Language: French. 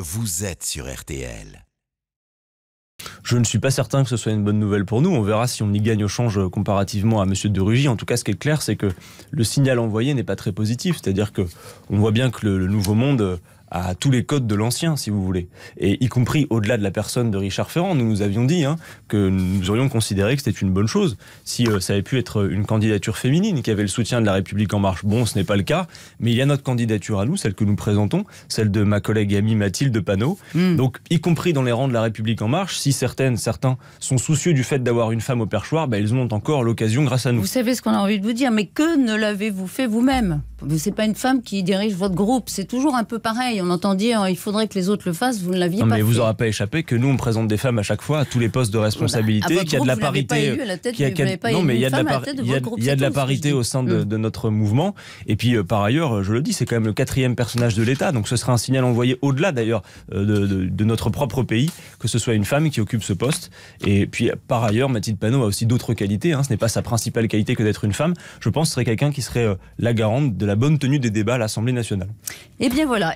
Vous êtes sur RTL. Je ne suis pas certain que ce soit une bonne nouvelle pour nous. On verra si on y gagne au change comparativement à M. de Rugy. En tout cas, ce qui est clair, c'est que le signal envoyé n'est pas très positif. C'est-à-dire que on voit bien que le nouveau monde à tous les codes de l'ancien, si vous voulez. Et y compris au-delà de la personne de Richard Ferrand, nous nous avions dit hein, que nous aurions considéré que c'était une bonne chose si euh, ça avait pu être euh, une candidature féminine qui avait le soutien de la République en marche. Bon, ce n'est pas le cas, mais il y a notre candidature à nous, celle que nous présentons, celle de ma collègue et amie Mathilde Panot. Hmm. Donc, y compris dans les rangs de la République en marche, si certaines, certains sont soucieux du fait d'avoir une femme au perchoir, bah, ils ont encore l'occasion grâce à nous. Vous savez ce qu'on a envie de vous dire, mais que ne l'avez-vous fait vous-même c'est pas une femme qui dirige votre groupe. C'est toujours un peu pareil. On entend dire il faudrait que les autres le fassent. Vous ne l'aviez pas. Mais fait. vous n'aurez pas échappé que nous on présente des femmes à chaque fois à tous les postes de responsabilité, ah, bah, qu'il y a de la parité. il y a de la, a, de la parité au sein hum. de, notre mouvement. Et puis euh, par ailleurs, je le dis, c'est quand même le quatrième personnage de l'État. Donc ce sera un signal envoyé au-delà d'ailleurs euh, de, notre propre pays que ce soit une femme qui occupe ce poste. Et puis par ailleurs, Mathilde Panot a aussi d'autres qualités. Hein. Ce n'est pas sa principale qualité que d'être une femme. Je pense serait quelqu'un qui serait euh, la garante de la bonne tenue des débats à l'Assemblée nationale. Et eh bien voilà,